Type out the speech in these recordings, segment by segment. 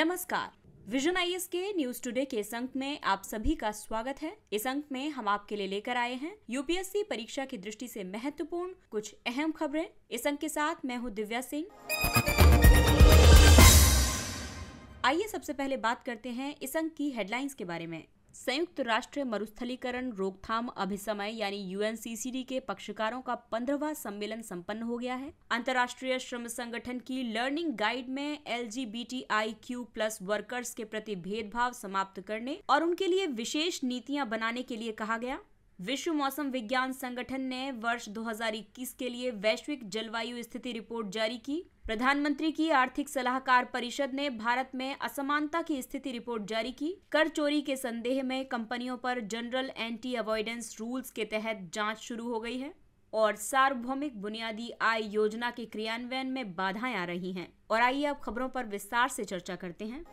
नमस्कार विजन आई के news today के इस अंक में आप सभी का स्वागत है इस अंक में हम आपके लिए लेकर आए हैं यूपीएससी परीक्षा की दृष्टि से महत्वपूर्ण कुछ अहम खबरें इस अंक के साथ मैं हूँ दिव्या सिंह आइए सबसे पहले बात करते हैं इस अंक की हेडलाइंस के बारे में संयुक्त राष्ट्र मरुस्थलीकरण रोकथाम अभिसमय यानी यूएनसीसीडी के पक्षकारों का पंद्रहवा सम्मेलन संपन्न हो गया है अंतर्राष्ट्रीय श्रम संगठन की लर्निंग गाइड में एल प्लस वर्कर्स के प्रति भेदभाव समाप्त करने और उनके लिए विशेष नीतियां बनाने के लिए कहा गया विश्व मौसम विज्ञान संगठन ने वर्ष 2021 के लिए वैश्विक जलवायु स्थिति रिपोर्ट जारी की प्रधानमंत्री की आर्थिक सलाहकार परिषद ने भारत में असमानता की स्थिति रिपोर्ट जारी की कर चोरी के संदेह में कंपनियों पर जनरल एंटी अवॉइडेंस रूल्स के तहत जांच शुरू हो गई है और सार्वभौमिक बुनियादी आय योजना के क्रियान्वयन में बाधाएं आ रही हैं और आइए अब खबरों पर विस्तार से चर्चा करते हैं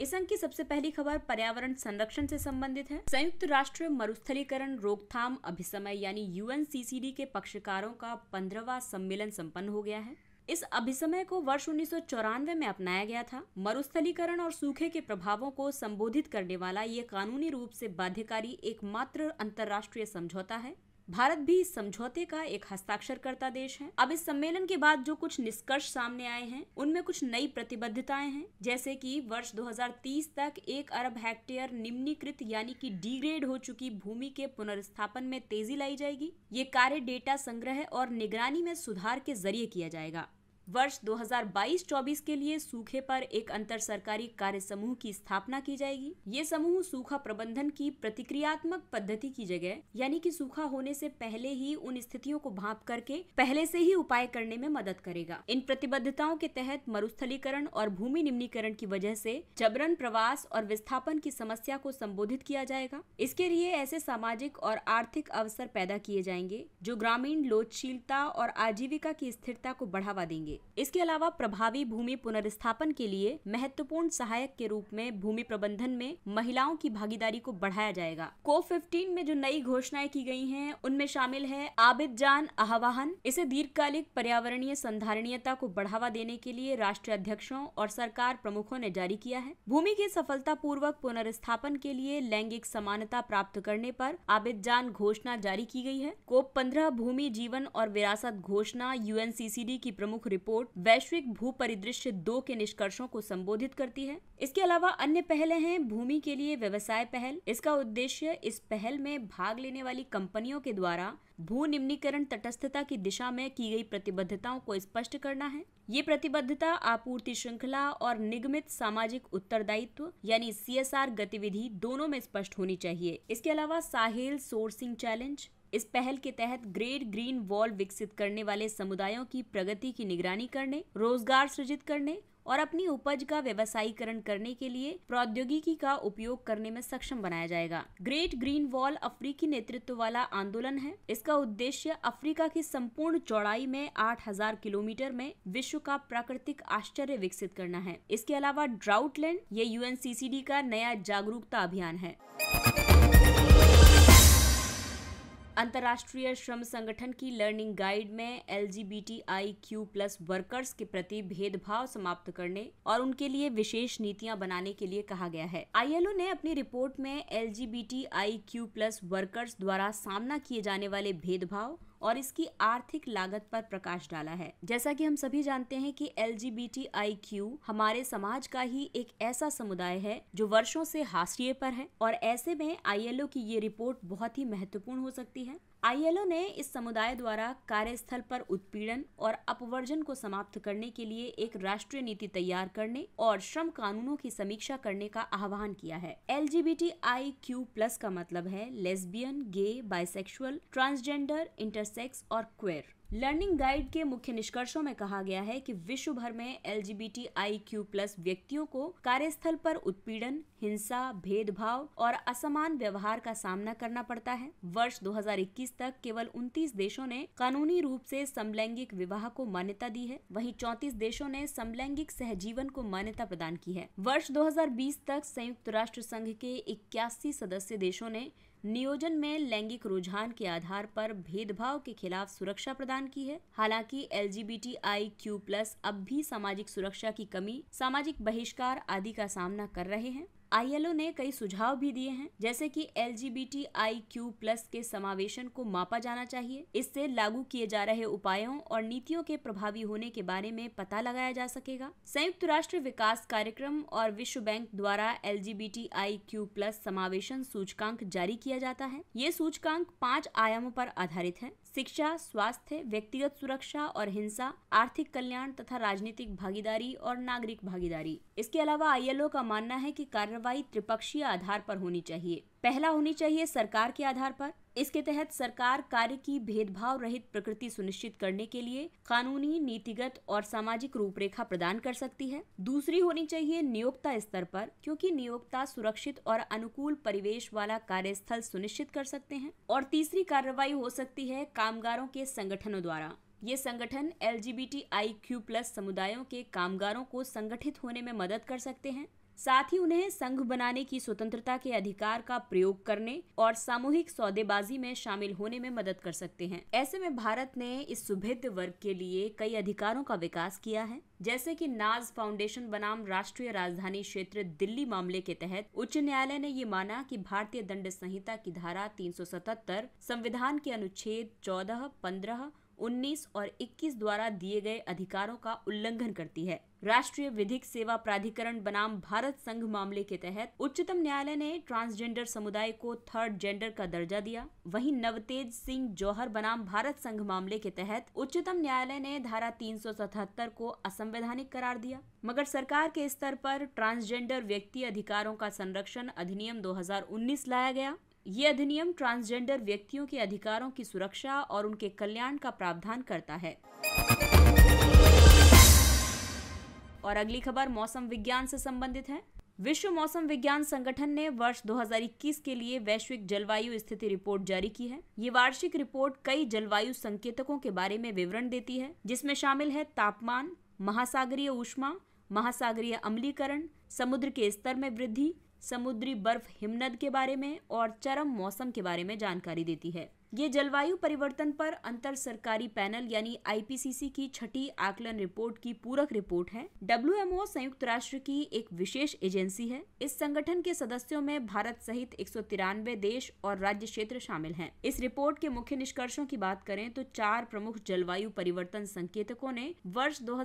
इस अंक की सबसे पहली खबर पर्यावरण संरक्षण से संबंधित है संयुक्त राष्ट्र मरुस्थलीकरण रोकथाम अभिसमय यानी यूएनसीसीडी के पक्षकारों का पंद्रहवा सम्मेलन सम्पन्न हो गया है इस अभिसमय को वर्ष उन्नीस में अपनाया गया था मरुस्थलीकरण और सूखे के प्रभावों को संबोधित करने वाला ये कानूनी रूप से बाध्यकारी एकमात्र अंतर्राष्ट्रीय समझौता है भारत भी इस समझौते का एक हस्ताक्षरकर्ता देश है अब इस सम्मेलन के बाद जो कुछ निष्कर्ष सामने आए हैं उनमें कुछ नई प्रतिबद्धताएं हैं जैसे कि वर्ष 2030 तक एक अरब हेक्टेयर निम्नीकृत यानी कि डिग्रेड हो चुकी भूमि के पुनर्स्थापन में तेजी लाई जाएगी ये कार्य डेटा संग्रह और निगरानी में सुधार के जरिए किया जाएगा वर्ष 2022-24 के लिए सूखे पर एक अंतर सरकारी कार्य समूह की स्थापना की जाएगी ये समूह सूखा प्रबंधन की प्रतिक्रियात्मक पद्धति की जगह यानी कि सूखा होने से पहले ही उन स्थितियों को भाप करके पहले से ही उपाय करने में मदद करेगा इन प्रतिबद्धताओं के तहत मरुस्थलीकरण और भूमि निम्नीकरण की वजह से जबरन प्रवास और विस्थापन की समस्या को संबोधित किया जाएगा इसके लिए ऐसे सामाजिक और आर्थिक अवसर पैदा किए जाएंगे जो ग्रामीण लोचशीलता और आजीविका की स्थिरता को बढ़ावा देंगे इसके अलावा प्रभावी भूमि पुनर्स्थापन के लिए महत्वपूर्ण सहायक के रूप में भूमि प्रबंधन में महिलाओं की भागीदारी को बढ़ाया जाएगा कोप फिफ्टीन में जो नई घोषणाएं की गई हैं उनमें शामिल है आबिद जान आह्वान इसे दीर्घकालिक पर्यावरणीय संधारणीयता को बढ़ावा देने के लिए राष्ट्रीय अध्यक्षों और सरकार प्रमुखों ने जारी किया है भूमि के सफलता पूर्वक पुनर्स्थापन के लिए लैंगिक समानता प्राप्त करने पर आबिद जान घोषणा जारी की गई है कोप पंद्रह भूमि जीवन और विरासत घोषणा यूएनसीसीडी की प्रमुख रिपोर्ट रिपोर्ट वैश्विक भू परिदृश्य दो के निष्कर्षों को संबोधित करती है इसके अलावा अन्य पहले हैं भूमि के लिए व्यवसाय पहल इसका उद्देश्य इस पहल में भाग लेने वाली कंपनियों के द्वारा भू निम्नीकरण तटस्थता की दिशा में की गई प्रतिबद्धताओं को स्पष्ट करना है ये प्रतिबद्धता आपूर्ति श्रृंखला और निगमित सामाजिक उत्तरदायित्व यानी सी गतिविधि दोनों में स्पष्ट होनी चाहिए इसके अलावा साहेल सोर्सिंग चैलेंज इस पहल के तहत ग्रेट ग्रीन वॉल विकसित करने वाले समुदायों की प्रगति की निगरानी करने रोजगार सृजित करने और अपनी उपज का व्यवसायीकरण करने के लिए प्रौद्योगिकी का उपयोग करने में सक्षम बनाया जाएगा ग्रेट ग्रीन वॉल अफ्रीकी नेतृत्व वाला आंदोलन है इसका उद्देश्य अफ्रीका की संपूर्ण चौड़ाई में 8000 किलोमीटर में विश्व का प्राकृतिक आश्चर्य विकसित करना है इसके अलावा ड्राउट लैंड ये यू का नया जागरूकता अभियान है अंतर्राष्ट्रीय श्रम संगठन की लर्निंग गाइड में एल क्यू प्लस वर्कर्स के प्रति भेदभाव समाप्त करने और उनके लिए विशेष नीतियां बनाने के लिए कहा गया है आईएलओ ने अपनी रिपोर्ट में एल क्यू प्लस वर्कर्स द्वारा सामना किए जाने वाले भेदभाव और इसकी आर्थिक लागत पर प्रकाश डाला है जैसा कि हम सभी जानते हैं कि एल हमारे समाज का ही एक ऐसा समुदाय है जो वर्षों से हाशिए पर है और ऐसे में आई की ये रिपोर्ट बहुत ही महत्वपूर्ण हो सकती है आईएलओ ने इस समुदाय द्वारा कार्यस्थल पर उत्पीड़न और अपवर्जन को समाप्त करने के लिए एक राष्ट्रीय नीति तैयार करने और श्रम कानूनों की समीक्षा करने का आह्वान किया है एल प्लस का मतलब है lesbian gay bisexual transgender intersex और क्वेर लर्निंग गाइड के मुख्य निष्कर्षों में कहा गया है कि विश्व भर में एल प्लस व्यक्तियों को कार्यस्थल पर उत्पीड़न हिंसा भेदभाव और असमान व्यवहार का सामना करना पड़ता है वर्ष 2021 तक केवल 29 देशों ने कानूनी रूप से समलैंगिक विवाह को मान्यता दी है वहीं 34 देशों ने समलैंगिक सहजीवन को मान्यता प्रदान की है वर्ष 2020 तक संयुक्त राष्ट्र संघ के इक्यासी सदस्य देशों ने नियोजन में लैंगिक रुझान के आधार पर भेदभाव के खिलाफ सुरक्षा प्रदान की है हालांकि एल क्यू प्लस अब भी सामाजिक सुरक्षा की कमी सामाजिक बहिष्कार आदि का सामना कर रहे हैं आईएलओ ने कई सुझाव भी दिए हैं जैसे कि क्यू प्लस के समावेशन को मापा जाना चाहिए इससे लागू किए जा रहे उपायों और नीतियों के प्रभावी होने के बारे में पता लगाया जा सकेगा संयुक्त राष्ट्र विकास कार्यक्रम और विश्व बैंक द्वारा क्यू प्लस समावेशन सूचकांक जारी किया जाता है ये सूचकांक पाँच आयामों पर आधारित है शिक्षा स्वास्थ्य व्यक्तिगत सुरक्षा और हिंसा आर्थिक कल्याण तथा राजनीतिक भागीदारी और नागरिक भागीदारी इसके अलावा आईएलओ का मानना है कि कार्रवाई त्रिपक्षीय आधार पर होनी चाहिए पहला होनी चाहिए सरकार के आधार पर इसके तहत सरकार कार्य की भेदभाव रहित प्रकृति सुनिश्चित करने के लिए कानूनी नीतिगत और सामाजिक रूपरेखा प्रदान कर सकती है दूसरी होनी चाहिए नियोक्ता स्तर पर क्योंकि नियोक्ता सुरक्षित और अनुकूल परिवेश वाला कार्यस्थल सुनिश्चित कर सकते हैं और तीसरी कार्रवाई हो सकती है कामगारों के संगठनों द्वारा ये संगठन एल प्लस समुदायों के कामगारों को संगठित होने में मदद कर सकते हैं साथ ही उन्हें संघ बनाने की स्वतंत्रता के अधिकार का प्रयोग करने और सामूहिक सौदेबाजी में शामिल होने में मदद कर सकते हैं ऐसे में भारत ने इस सुभिद वर्ग के लिए कई अधिकारों का विकास किया है जैसे कि नाज फाउंडेशन बनाम राष्ट्रीय राजधानी क्षेत्र दिल्ली मामले के तहत उच्च न्यायालय ने ये माना कि भारतीय दंड संहिता की धारा 377 संविधान के अनुच्छेद 14, 15 उन्नीस और 21 द्वारा दिए गए अधिकारों का उल्लंघन करती है राष्ट्रीय विधिक सेवा प्राधिकरण बनाम भारत संघ मामले के तहत उच्चतम न्यायालय ने ट्रांसजेंडर समुदाय को थर्ड जेंडर का दर्जा दिया वहीं नवतेज सिंह जौहर बनाम भारत संघ मामले के तहत उच्चतम न्यायालय ने धारा 377 को असंवैधानिक करार दिया मगर सरकार के स्तर पर ट्रांसजेंडर व्यक्ति अधिकारों का संरक्षण अधिनियम 2019 लाया गया ये अधिनियम ट्रांसजेंडर व्यक्तियों के अधिकारों की सुरक्षा और उनके कल्याण का प्रावधान करता है और अगली खबर मौसम विज्ञान से संबंधित है विश्व मौसम विज्ञान संगठन ने वर्ष 2021 के लिए वैश्विक जलवायु स्थिति रिपोर्ट जारी की है ये वार्षिक रिपोर्ट कई जलवायु संकेतकों के बारे में विवरण देती है जिसमें शामिल है तापमान महासागरीय ऊष्मा महासागरीय अम्लीकरण समुद्र के स्तर में वृद्धि समुद्री बर्फ हिमनद के बारे में और चरम मौसम के बारे में जानकारी देती है ये जलवायु परिवर्तन पर अंतर सरकारी पैनल यानी आईपीसीसी की छठी आकलन रिपोर्ट की पूरक रिपोर्ट है डब्ल्यू संयुक्त राष्ट्र की एक विशेष एजेंसी है इस संगठन के सदस्यों में भारत सहित एक देश और राज्य क्षेत्र शामिल हैं। इस रिपोर्ट के मुख्य निष्कर्षों की बात करें तो चार प्रमुख जलवायु परिवर्तन संकेतकों ने वर्ष दो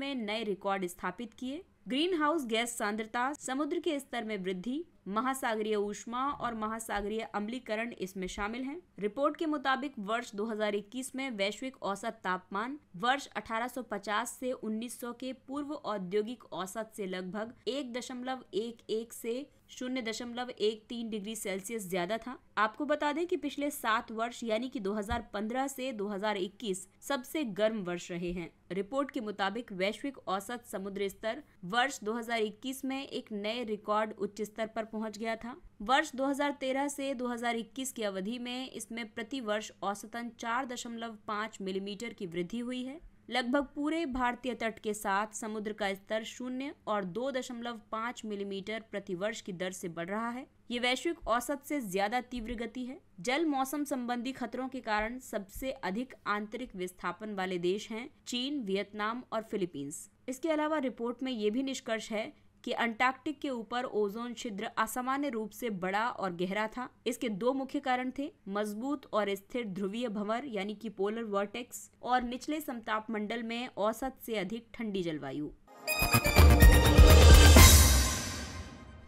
में नए रिकॉर्ड स्थापित किए ग्रीन हाउस गैस सांद्रता समुद्र के स्तर में वृद्धि महासागरीय ऊष्मा और महासागरीय अम्लीकरण इसमें शामिल हैं। रिपोर्ट के मुताबिक वर्ष 2021 में वैश्विक औसत तापमान वर्ष 1850 से 1900 के पूर्व औद्योगिक औसत से लगभग 1.11 से शून्य दशमलव एक तीन डिग्री सेल्सियस ज्यादा था आपको बता दें कि पिछले सात वर्ष यानी कि 2015 से 2021 सबसे गर्म वर्ष रहे हैं रिपोर्ट के मुताबिक वैश्विक औसत समुद्र स्तर वर्ष 2021 में एक नए रिकॉर्ड उच्च स्तर पर पहुंच गया था वर्ष 2013 से 2021 की अवधि में इसमें प्रति वर्ष औसतन 4.5 मिलीमीटर की वृद्धि हुई है लगभग पूरे भारतीय तट के साथ समुद्र का स्तर शून्य और 2.5 मिलीमीटर प्रति वर्ष की दर से बढ़ रहा है ये वैश्विक औसत से ज्यादा तीव्र गति है जल मौसम संबंधी खतरों के कारण सबसे अधिक आंतरिक विस्थापन वाले देश हैं चीन वियतनाम और फिलीपींस इसके अलावा रिपोर्ट में ये भी निष्कर्ष है कि अंटार्कटिक के ऊपर ओजोन छिद्र असामान्य रूप से बड़ा और गहरा था इसके दो मुख्य कारण थे मजबूत और स्थिर ध्रुवीय भंवर यानी कि पोलर वर्टेक्स और निचले समताप मंडल में औसत से अधिक ठंडी जलवायु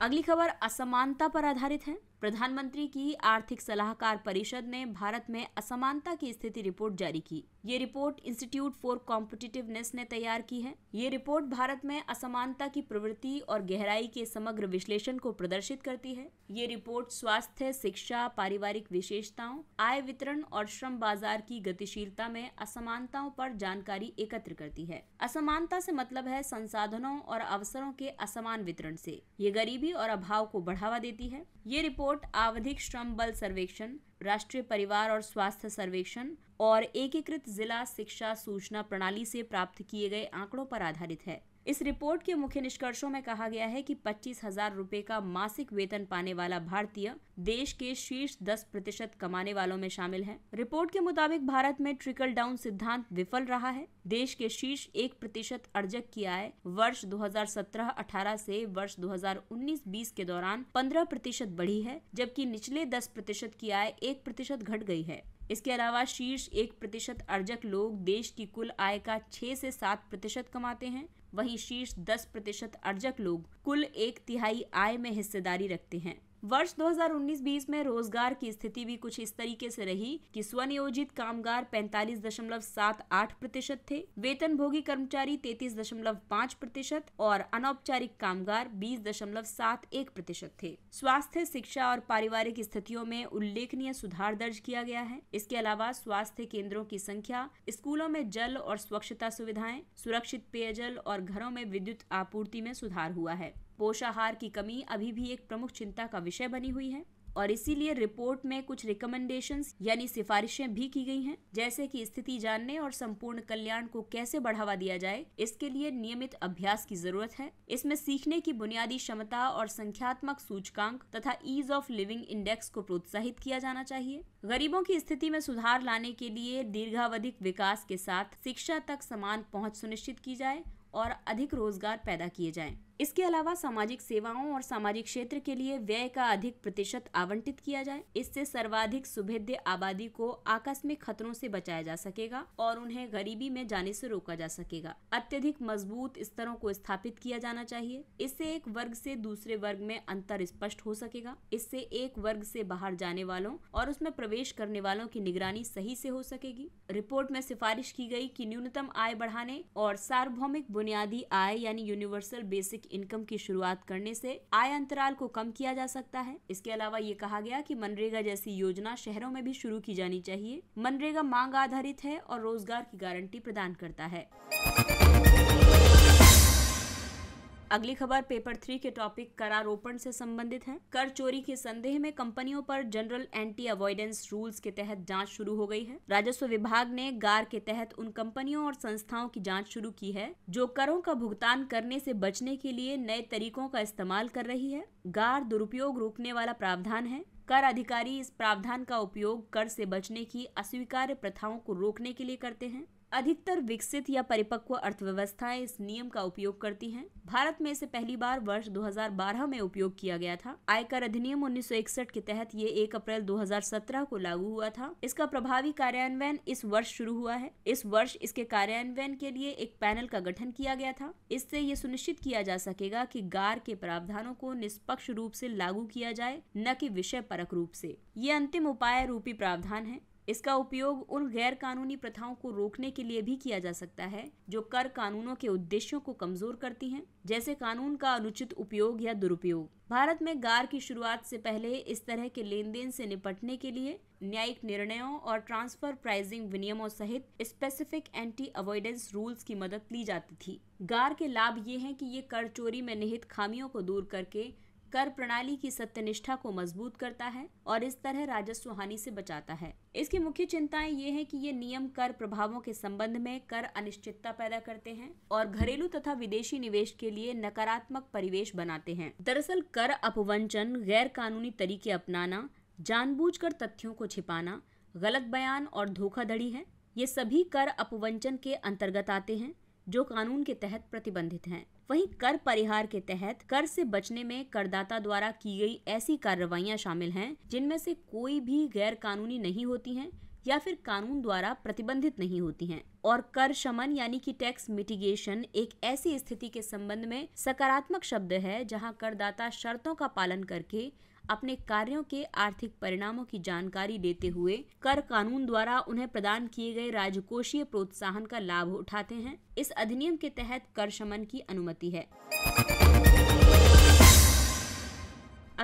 अगली खबर असमानता पर आधारित है प्रधानमंत्री की आर्थिक सलाहकार परिषद ने भारत में असमानता की स्थिति रिपोर्ट जारी की ये रिपोर्ट इंस्टीट्यूट फॉर कॉम्पिटिटिवनेस ने तैयार की है ये रिपोर्ट भारत में असमानता की प्रवृत्ति और गहराई के समग्र विश्लेषण को प्रदर्शित करती है ये रिपोर्ट स्वास्थ्य शिक्षा पारिवारिक विशेषताओं आय वितरण और श्रम बाजार की गतिशीलता में असमानताओं पर जानकारी एकत्र करती है असमानता से मतलब है संसाधनों और अवसरों के असमान वितरण से ये गरीबी और अभाव को बढ़ावा देती है ये रिपोर्ट रिपोर्ट आवधिक श्रम बल सर्वेक्षण राष्ट्रीय परिवार और स्वास्थ्य सर्वेक्षण और एकीकृत जिला शिक्षा सूचना प्रणाली से प्राप्त किए गए आंकड़ों पर आधारित है इस रिपोर्ट के मुख्य निष्कर्षों में कहा गया है कि पच्चीस हजार रूपए का मासिक वेतन पाने वाला भारतीय देश के शीर्ष दस प्रतिशत कमाने वालों में शामिल है रिपोर्ट के मुताबिक भारत में ट्रिकल डाउन सिद्धांत विफल रहा है देश के शीर्ष एक प्रतिशत अर्जक की आय वर्ष 2017-18 से वर्ष 2019-20 के दौरान 15 प्रतिशत बढ़ी है जबकि निचले 10 प्रतिशत की आय एक प्रतिशत घट गई है इसके अलावा शीर्ष एक प्रतिशत अर्जक लोग देश की कुल आय का छह से सात प्रतिशत कमाते हैं वहीं शीर्ष दस प्रतिशत अर्जक लोग कुल एक तिहाई आय में हिस्सेदारी रखते हैं वर्ष 2019-20 में रोजगार की स्थिति भी कुछ इस तरीके से रही कि स्वनियोजित कामगार 45.78 प्रतिशत थे वेतन भोगी कर्मचारी 33.5 प्रतिशत और अनौपचारिक कामगार 20.71 प्रतिशत थे स्वास्थ्य शिक्षा और पारिवारिक स्थितियों में उल्लेखनीय सुधार दर्ज किया गया है इसके अलावा स्वास्थ्य केंद्रों की संख्या स्कूलों में जल और स्वच्छता सुविधाएं सुरक्षित पेयजल और घरों में विद्युत आपूर्ति में सुधार हुआ है पोषाहार की कमी अभी भी एक प्रमुख चिंता का विषय बनी हुई है और इसीलिए रिपोर्ट में कुछ रिकमेंडेशंस यानी सिफारिशें भी की गई हैं जैसे कि स्थिति जानने और संपूर्ण कल्याण को कैसे बढ़ावा दिया जाए इसके लिए नियमित अभ्यास की जरूरत है इसमें सीखने की बुनियादी क्षमता और संख्यात्मक सूचकांक तथा ईज ऑफ लिविंग इंडेक्स को प्रोत्साहित किया जाना चाहिए गरीबों की स्थिति में सुधार लाने के लिए दीर्घावधिक विकास के साथ शिक्षा तक समान पहुँच सुनिश्चित की जाए और अधिक रोजगार पैदा किए जाए इसके अलावा सामाजिक सेवाओं और सामाजिक क्षेत्र के लिए व्यय का अधिक प्रतिशत आवंटित किया जाए इससे सर्वाधिक सुभेद्य आबादी को आकस्मिक खतरों से बचाया जा सकेगा और उन्हें गरीबी में जाने से रोका जा सकेगा अत्यधिक मजबूत स्तरों को स्थापित किया जाना चाहिए इससे एक वर्ग से दूसरे वर्ग में अंतर स्पष्ट हो सकेगा इससे एक वर्ग से बाहर जाने वालों और उसमें प्रवेश करने वालों की निगरानी सही से हो सकेगी रिपोर्ट में सिफारिश की गई कि न्यूनतम आय बढ़ाने और सार्वभौमिक बुनियादी आय यानी यूनिवर्सल बेसिक इनकम की शुरुआत करने से आय अंतराल को कम किया जा सकता है इसके अलावा ये कहा गया कि मनरेगा जैसी योजना शहरों में भी शुरू की जानी चाहिए मनरेगा मांग आधारित है और रोजगार की गारंटी प्रदान करता है अगली खबर पेपर थ्री के टॉपिक करारोपण से संबंधित है कर चोरी के संदेह में कंपनियों पर जनरल एंटी अवॉइडेंस रूल्स के तहत जांच शुरू हो गई है राजस्व विभाग ने गार के तहत उन कंपनियों और संस्थाओं की जांच शुरू की है जो करों का भुगतान करने से बचने के लिए नए तरीकों का इस्तेमाल कर रही है गार दुरुपयोग रोकने वाला प्रावधान है कर अधिकारी इस प्रावधान का उपयोग कर से बचने की अस्वीकार्य प्रथाओं को रोकने के लिए करते हैं अधिकतर विकसित या परिपक्व अर्थव्यवस्थाएं इस नियम का उपयोग करती हैं भारत में इसे पहली बार वर्ष 2012 में उपयोग किया गया था आयकर अधिनियम 1961 के तहत ये 1 अप्रैल 2017 को लागू हुआ था इसका प्रभावी कार्यान्वयन इस वर्ष शुरू हुआ है इस वर्ष इसके कार्यान्वयन के लिए एक पैनल का गठन किया गया था इससे ये सुनिश्चित किया जा सकेगा की गार के प्रावधानों को निष्पक्ष रूप ऐसी लागू किया जाए न की विषय परक रूप ऐसी ये अंतिम उपाय रूपी प्रावधान है इसका उपयोग उन गैर कानूनी प्रथाओं को रोकने के लिए भी किया जा सकता है जो कर कानूनों के उद्देश्यों को कमजोर करती हैं जैसे कानून का अनुचित उपयोग या दुरुपयोग भारत में गार की शुरुआत से पहले इस तरह के लेन देन से निपटने के लिए न्यायिक निर्णयों और ट्रांसफर प्राइजिंग विनियमों सहित स्पेसिफिक एंटी अवॉइडेंस रूल्स की मदद ली जाती थी गार के लाभ ये हैं कि ये कर चोरी में निहित खामियों को दूर करके कर प्रणाली की सत्यनिष्ठा को मजबूत करता है और इस तरह राजस्व हानि से बचाता है इसकी मुख्य चिंताएं ये हैं कि ये नियम कर प्रभावों के संबंध में कर अनिश्चितता पैदा करते हैं और घरेलू तथा विदेशी निवेश के लिए नकारात्मक परिवेश बनाते हैं दरअसल कर अपवंचन गैर कानूनी तरीके अपनाना जानबूझकर तथ्यों को छिपाना गलत बयान और धोखाधड़ी है ये सभी कर अपवंचन के अंतर्गत आते हैं जो कानून के तहत प्रतिबंधित हैं वहीं कर परिहार के तहत कर से बचने में करदाता द्वारा की गई ऐसी कार्रवाइयां शामिल हैं जिनमें से कोई भी गैर कानूनी नहीं होती हैं या फिर कानून द्वारा प्रतिबंधित नहीं होती हैं और कर शमन यानी कि टैक्स मिटिगेशन एक ऐसी स्थिति के संबंध में सकारात्मक शब्द है जहां करदाता शर्तों का पालन करके अपने कार्यों के आर्थिक परिणामों की जानकारी देते हुए कर कानून द्वारा उन्हें प्रदान किए गए राजकोषीय प्रोत्साहन का लाभ उठाते हैं इस अधिनियम के तहत कर शमन की अनुमति है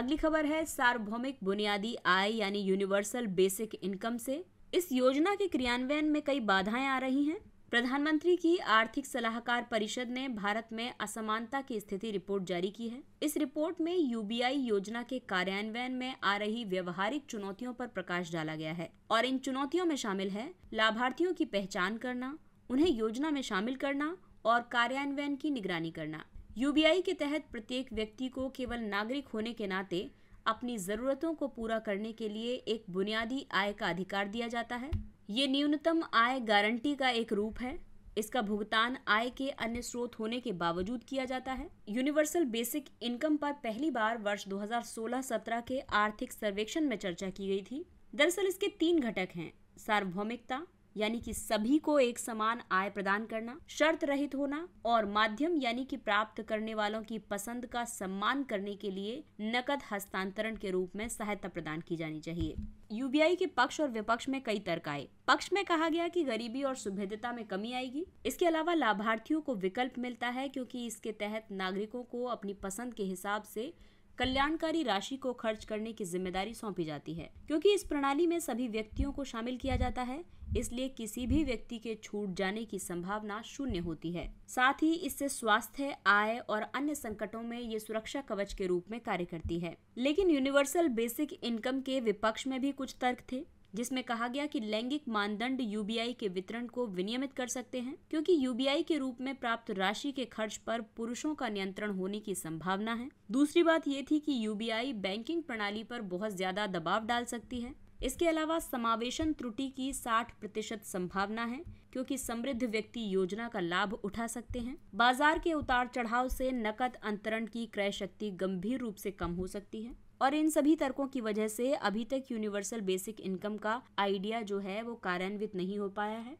अगली खबर है सार्वभौमिक बुनियादी आय यानी यूनिवर्सल बेसिक इनकम से इस योजना के क्रियान्वयन में कई बाधाएं आ रही हैं प्रधानमंत्री की आर्थिक सलाहकार परिषद ने भारत में असमानता की स्थिति रिपोर्ट जारी की है इस रिपोर्ट में यूबीआई योजना के कार्यान्वयन में आ रही व्यवहारिक चुनौतियों पर प्रकाश डाला गया है और इन चुनौतियों में शामिल है लाभार्थियों की पहचान करना उन्हें योजना में शामिल करना और कार्यान्वयन की निगरानी करना यूबीआई के तहत प्रत्येक व्यक्ति को केवल नागरिक होने के नाते अपनी ज़रूरतों को पूरा करने के लिए एक बुनियादी आय का अधिकार दिया जाता है ये न्यूनतम आय गारंटी का एक रूप है इसका भुगतान आय के अन्य स्रोत होने के बावजूद किया जाता है यूनिवर्सल बेसिक इनकम पर पहली बार वर्ष 2016-17 के आर्थिक सर्वेक्षण में चर्चा की गई थी दरअसल इसके तीन घटक हैं सार्वभौमिकता यानी कि सभी को एक समान आय प्रदान करना शर्त रहित होना और माध्यम यानी कि प्राप्त करने वालों की पसंद का सम्मान करने के लिए नकद हस्तांतरण के रूप में सहायता प्रदान की जानी चाहिए यूबीआई के पक्ष और विपक्ष में कई तर्क आए पक्ष में कहा गया कि गरीबी और सुभेदता में कमी आएगी इसके अलावा लाभार्थियों को विकल्प मिलता है क्योंकि इसके तहत नागरिकों को अपनी पसंद के हिसाब से कल्याणकारी राशि को खर्च करने की जिम्मेदारी सौंपी जाती है क्योंकि इस प्रणाली में सभी व्यक्तियों को शामिल किया जाता है इसलिए किसी भी व्यक्ति के छूट जाने की संभावना शून्य होती है साथ ही इससे स्वास्थ्य आय और अन्य संकटों में ये सुरक्षा कवच के रूप में कार्य करती है लेकिन यूनिवर्सल बेसिक इनकम के विपक्ष में भी कुछ तर्क थे जिसमें कहा गया कि लैंगिक मानदंड यूबीआई के वितरण को विनियमित कर सकते हैं क्योंकि यूबीआई के रूप में प्राप्त राशि के खर्च पर पुरुषों का नियंत्रण होने की संभावना है दूसरी बात ये थी कि यूबीआई बैंकिंग प्रणाली पर बहुत ज्यादा दबाव डाल सकती है इसके अलावा समावेशन त्रुटि की 60 प्रतिशत संभावना है क्योंकि समृद्ध व्यक्ति योजना का लाभ उठा सकते हैं बाजार के उतार चढ़ाव से नकद अंतरण की क्रय शक्ति गंभीर रूप से कम हो सकती है और इन सभी तर्कों की वजह से अभी तक यूनिवर्सल बेसिक इनकम का आइडिया जो है वो कार्यान्वित नहीं हो पाया है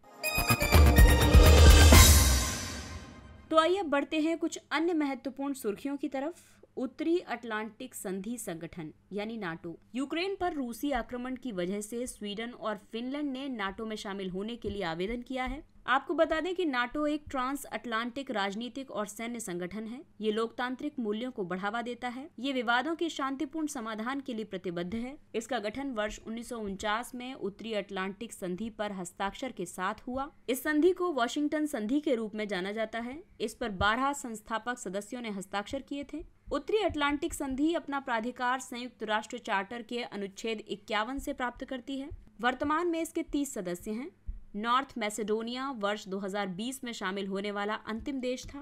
तो आइए बढ़ते हैं कुछ अन्य महत्वपूर्ण सुर्खियों की तरफ उत्तरी अटलांटिक संधि संगठन यानी नाटो यूक्रेन पर रूसी आक्रमण की वजह से स्वीडन और फिनलैंड ने नाटो में शामिल होने के लिए आवेदन किया है आपको बता दें कि नाटो एक ट्रांस अटलांटिक राजनीतिक और सैन्य संगठन है ये लोकतांत्रिक मूल्यों को बढ़ावा देता है ये विवादों के शांतिपूर्ण समाधान के लिए प्रतिबद्ध है इसका गठन वर्ष उन्नीस में उत्तरी अटलांटिक संधि पर हस्ताक्षर के साथ हुआ इस संधि को वॉशिंगटन संधि के रूप में जाना जाता है इस पर बारह संस्थापक सदस्यों ने हस्ताक्षर किए थे उत्तरी अटलांटिक संधि अपना प्राधिकार संयुक्त राष्ट्र चार्टर के अनुच्छेद इक्यावन से प्राप्त करती है वर्तमान में इसके तीस सदस्य हैं नॉर्थ मैसेडोनिया वर्ष 2020 में शामिल होने वाला अंतिम देश था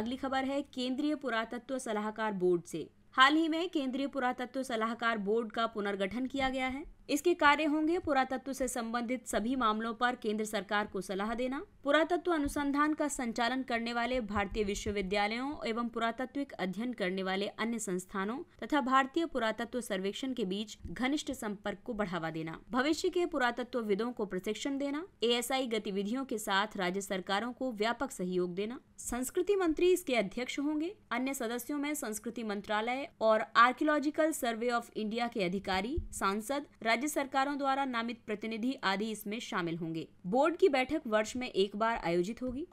अगली खबर है केंद्रीय पुरातत्व सलाहकार बोर्ड से हाल ही में केंद्रीय पुरातत्व सलाहकार बोर्ड का पुनर्गठन किया गया है इसके कार्य होंगे पुरातत्व से संबंधित सभी मामलों पर केंद्र सरकार को सलाह देना पुरातत्व अनुसंधान का संचालन करने वाले भारतीय विश्वविद्यालयों एवं पुरातत्विक अध्ययन करने वाले अन्य संस्थानों तथा भारतीय पुरातत्व सर्वेक्षण के बीच घनिष्ठ संपर्क को बढ़ावा देना भविष्य के पुरातत्वविदों को प्रशिक्षण देना ए गतिविधियों के साथ राज्य सरकारों को व्यापक सहयोग देना संस्कृति मंत्री इसके अध्यक्ष होंगे अन्य सदस्यों में संस्कृति मंत्रालय और आर्कियोलॉजिकल सर्वे ऑफ इंडिया के अधिकारी सांसद राज्य सरकारों द्वारा नामित प्रतिनिधि आदि इसमें शामिल होंगे बोर्ड की बैठक वर्ष में एक बार आयोजित होगी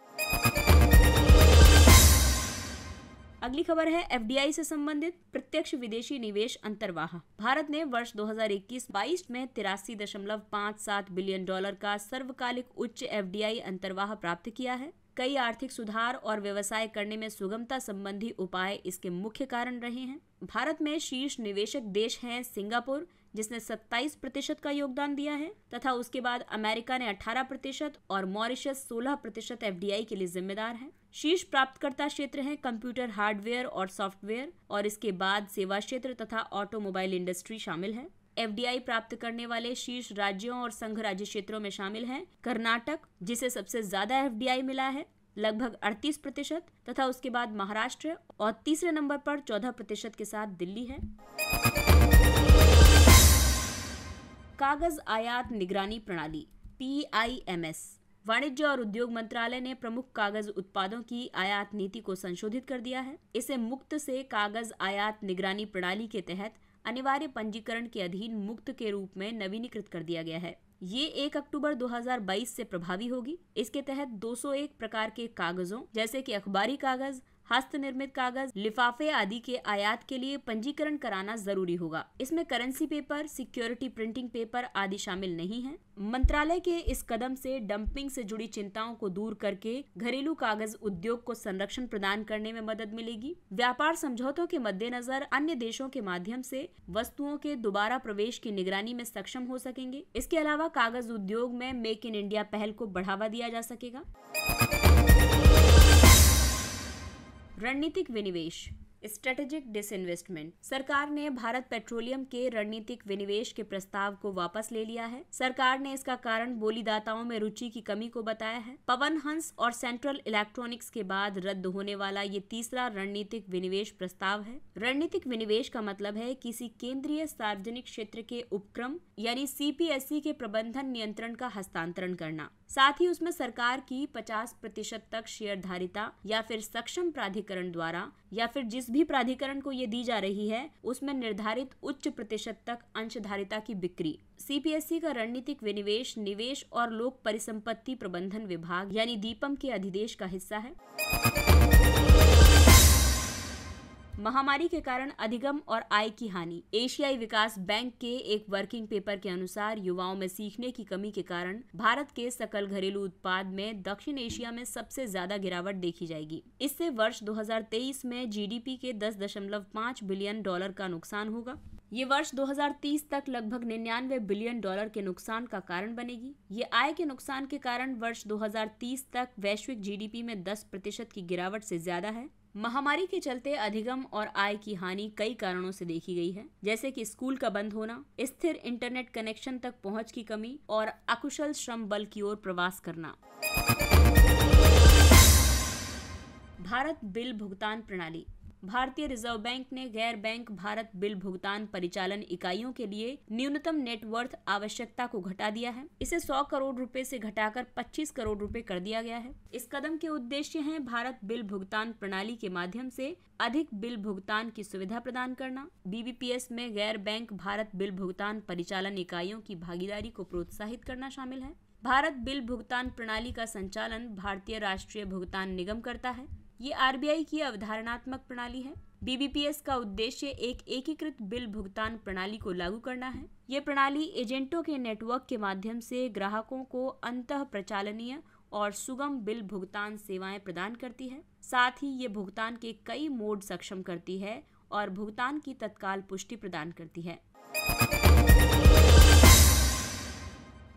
अगली खबर है एफ से संबंधित प्रत्यक्ष विदेशी निवेश अंतरवाह भारत ने वर्ष 2021-22 में तिरासी दशमलव पाँच सात बिलियन डॉलर का सर्वकालिक उच्च एफ अंतरवाह प्राप्त किया है कई आर्थिक सुधार और व्यवसाय करने में सुगमता संबंधी उपाय इसके मुख्य कारण रहे हैं भारत में शीर्ष निवेशक देश हैं सिंगापुर जिसने 27 प्रतिशत का योगदान दिया है तथा उसके बाद अमेरिका ने 18 प्रतिशत और मॉरिशस 16 प्रतिशत एफ के लिए जिम्मेदार है शीर्ष प्राप्तकर्ता क्षेत्र है कंप्यूटर हार्डवेयर और सॉफ्टवेयर और इसके बाद सेवा क्षेत्र तथा ऑटोमोबाइल इंडस्ट्री शामिल है एफ प्राप्त करने वाले शीर्ष राज्यों और संघ राज्य क्षेत्रों में शामिल हैं कर्नाटक जिसे सबसे ज्यादा एफ मिला है लगभग 38 प्रतिशत तथा उसके बाद महाराष्ट्र और तीसरे नंबर पर 14 प्रतिशत के साथ दिल्ली है कागज आयात निगरानी प्रणाली पी वाणिज्य और उद्योग मंत्रालय ने प्रमुख कागज उत्पादों की आयात नीति को संशोधित कर दिया है इसे मुक्त से कागज आयात निगरानी प्रणाली के तहत अनिवार्य पंजीकरण के अधीन मुक्त के रूप में नवीनीकृत कर दिया गया है ये 1 अक्टूबर 2022 से प्रभावी होगी इसके तहत 201 प्रकार के कागजों जैसे कि अखबारी कागज हस्त निर्मित कागज लिफाफे आदि के आयात के लिए पंजीकरण कराना जरूरी होगा इसमें currency paper security printing paper आदि शामिल नहीं है मंत्रालय के इस कदम से डंपिंग से जुड़ी चिंताओं को दूर करके घरेलू कागज उद्योग को संरक्षण प्रदान करने में मदद मिलेगी व्यापार समझौतों के मद्देनजर अन्य देशों के माध्यम से वस्तुओं के दोबारा प्रवेश की निगरानी में सक्षम हो सकेंगे इसके अलावा कागज उद्योग में मेक इन इंडिया पहल को बढ़ावा दिया जा सकेगा रणनीतिक विनिवेश स्ट्रेटेजिक डिसइन्वेस्टमेंट सरकार ने भारत पेट्रोलियम के रणनीतिक विनिवेश के प्रस्ताव को वापस ले लिया है सरकार ने इसका कारण बोलीदाताओं में रुचि की कमी को बताया है पवन हंस और सेंट्रल इलेक्ट्रॉनिक्स के बाद रद्द होने वाला ये तीसरा रणनीतिक विनिवेश प्रस्ताव है रणनीतिक विनिवेश का मतलब है किसी केंद्रीय सार्वजनिक क्षेत्र के उपक्रम यानी सी e के प्रबंधन नियंत्रण का हस्तांतरण करना साथ ही उसमें सरकार की 50 प्रतिशत तक शेयरधारिता या फिर सक्षम प्राधिकरण द्वारा या फिर जिस भी प्राधिकरण को ये दी जा रही है उसमें निर्धारित उच्च प्रतिशत तक अंशधारिता की बिक्री सीपीएससी का रणनीतिक विनिवेश निवेश और लोक परिसंपत्ति प्रबंधन विभाग यानी दीपम के अधिदेश का हिस्सा है महामारी के कारण अधिगम और आय की हानि एशियाई विकास बैंक के एक वर्किंग पेपर के अनुसार युवाओं में सीखने की कमी के कारण भारत के सकल घरेलू उत्पाद में दक्षिण एशिया में सबसे ज्यादा गिरावट देखी जाएगी इससे वर्ष 2023 में जीडीपी के 10.5 बिलियन डॉलर का नुकसान होगा ये वर्ष 2030 तक लगभग निन्यानवे बिलियन डॉलर के नुकसान का कारण बनेगी ये आय के नुकसान के कारण वर्ष 2030 तक वैश्विक जीडीपी में 10 प्रतिशत की गिरावट से ज्यादा है महामारी के चलते अधिगम और आय की हानि कई कारणों से देखी गई है जैसे कि स्कूल का बंद होना स्थिर इंटरनेट कनेक्शन तक पहुंच की कमी और अकुशल श्रम बल की ओर प्रवास करना भारत बिल भुगतान प्रणाली भारतीय रिजर्व बैंक ने गैर बैंक भारत बिल भुगतान परिचालन इकाइयों के लिए न्यूनतम नेटवर्थ आवश्यकता को घटा दिया है इसे 100 करोड़ रुपए से घटाकर 25 करोड़ रुपए कर दिया गया है इस कदम के उद्देश्य हैं भारत बिल भुगतान प्रणाली के माध्यम से अधिक बिल भुगतान की सुविधा प्रदान करना बीबीपीएस में गैर बैंक भारत बिल भुगतान परिचालन इकाइयों की भागीदारी को प्रोत्साहित करना शामिल है भारत बिल भुगतान प्रणाली का संचालन भारतीय राष्ट्रीय भुगतान निगम करता है ये आर की अवधारणात्मक प्रणाली है बीबीपीएस का उद्देश्य एक एकीकृत बिल भुगतान प्रणाली को लागू करना है ये प्रणाली एजेंटों के नेटवर्क के माध्यम से ग्राहकों को अंत प्रचालनीय और सुगम बिल भुगतान सेवाएं प्रदान करती है साथ ही ये भुगतान के कई मोड सक्षम करती है और भुगतान की तत्काल पुष्टि प्रदान करती है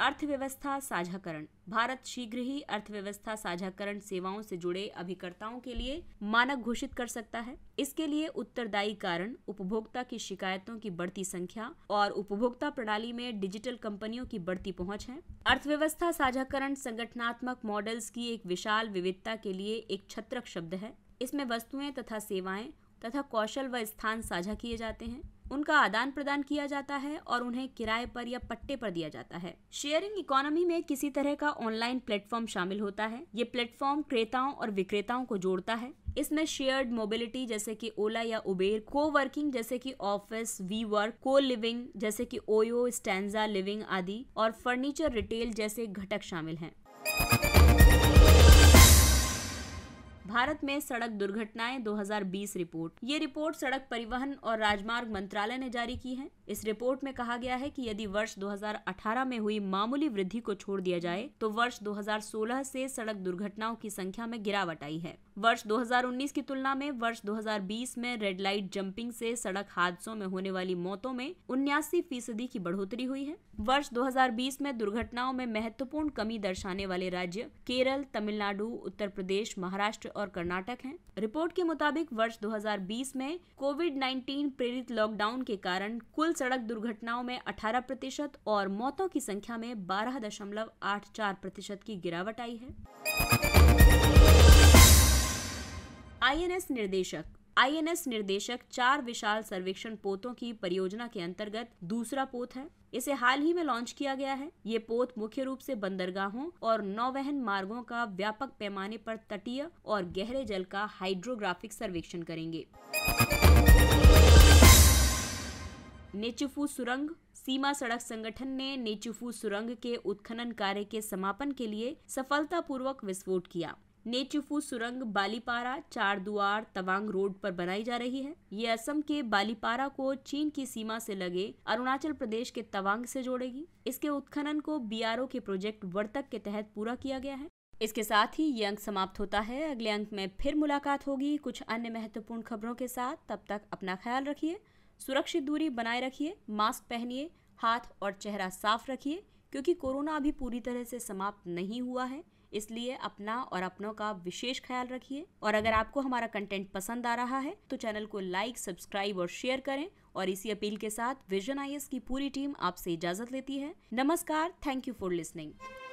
अर्थव्यवस्था साझाकरण भारत शीघ्र ही अर्थव्यवस्था साझाकरण सेवाओं से जुड़े अभिकर्ताओं के लिए मानक घोषित कर सकता है इसके लिए उत्तरदायी कारण उपभोक्ता की शिकायतों की बढ़ती संख्या और उपभोक्ता प्रणाली में डिजिटल कंपनियों की बढ़ती पहुंच है अर्थव्यवस्था साझाकरण संगठनात्मक मॉडल्स की एक विशाल विविधता के लिए एक छत्रक शब्द है इसमें वस्तुएं तथा सेवाएं तथा कौशल व स्थान साझा किए जाते हैं उनका आदान प्रदान किया जाता है और उन्हें किराए पर या पट्टे पर दिया जाता है शेयरिंग इकोनॉमी में किसी तरह का ऑनलाइन प्लेटफॉर्म शामिल होता है ये प्लेटफॉर्म क्रेताओं और विक्रेताओं को जोड़ता है इसमें शेयर्ड मोबिलिटी जैसे कि ओला या उबेर को वर्किंग जैसे कि ऑफिस वी वर्क को लिविंग जैसे कि ओयो स्टैंडा लिविंग आदि और फर्नीचर रिटेल जैसे घटक शामिल हैं भारत में सड़क दुर्घटनाएं 2020 रिपोर्ट ये रिपोर्ट सड़क परिवहन और राजमार्ग मंत्रालय ने जारी की है इस रिपोर्ट में कहा गया है कि यदि वर्ष 2018 में हुई मामूली वृद्धि को छोड़ दिया जाए तो वर्ष 2016 से सड़क दुर्घटनाओं की संख्या में गिरावट आई है वर्ष 2019 की तुलना में वर्ष 2020 में रेड लाइट जंपिंग से सड़क हादसों में होने वाली मौतों में उन्यासी फीसदी की बढ़ोतरी हुई है वर्ष 2020 में दुर्घटनाओं में महत्वपूर्ण कमी दर्शाने वाले राज्य केरल तमिलनाडु उत्तर प्रदेश महाराष्ट्र और कर्नाटक हैं। रिपोर्ट के मुताबिक वर्ष 2020 में कोविड 19 प्रेरित लॉकडाउन के कारण कुल सड़क दुर्घटनाओं में 18 प्रतिशत और मौतों की संख्या में बारह दशमलव आठ चार प्रतिशत की गिरावट आई है आईएनएस निर्देशक आईएनएस निर्देशक चार विशाल सर्वेक्षण पोतों की परियोजना के अंतर्गत दूसरा पोत है इसे हाल ही में लॉन्च किया गया है ये पोत मुख्य रूप से बंदरगाहों और नौवहन मार्गों का व्यापक पैमाने पर तटीय और गहरे जल का हाइड्रोग्राफिक सर्वेक्षण करेंगे नेचुफू सुरंग सीमा सड़क संगठन ने नेचुफू सुरंग के उत्खनन कार्य के समापन के लिए सफलतापूर्वक विस्फोट किया नेचुफू सुरंग बालीपारा चार दुआर तवांग रोड पर बनाई जा रही है ये असम के बालीपारा को चीन की सीमा से लगे अरुणाचल प्रदेश के तवांग से जोड़ेगी इसके उत्खनन को बीआरओ के प्रोजेक्ट वर्तक के तहत पूरा किया गया है इसके साथ ही ये अंक समाप्त होता है अगले अंक में फिर मुलाकात होगी कुछ अन्य महत्वपूर्ण खबरों के साथ तब तक अपना ख्याल रखिए सुरक्षित दूरी बनाए रखिए मास्क पहनिए हाथ और चेहरा साफ रखिए क्योंकि कोरोना अभी पूरी तरह से समाप्त नहीं हुआ है इसलिए अपना और अपनों का विशेष ख्याल रखिए और अगर आपको हमारा कंटेंट पसंद आ रहा है तो चैनल को लाइक सब्सक्राइब और शेयर करें और इसी अपील के साथ विजन आई की पूरी टीम आपसे इजाजत लेती है नमस्कार थैंक यू फॉर लिसनिंग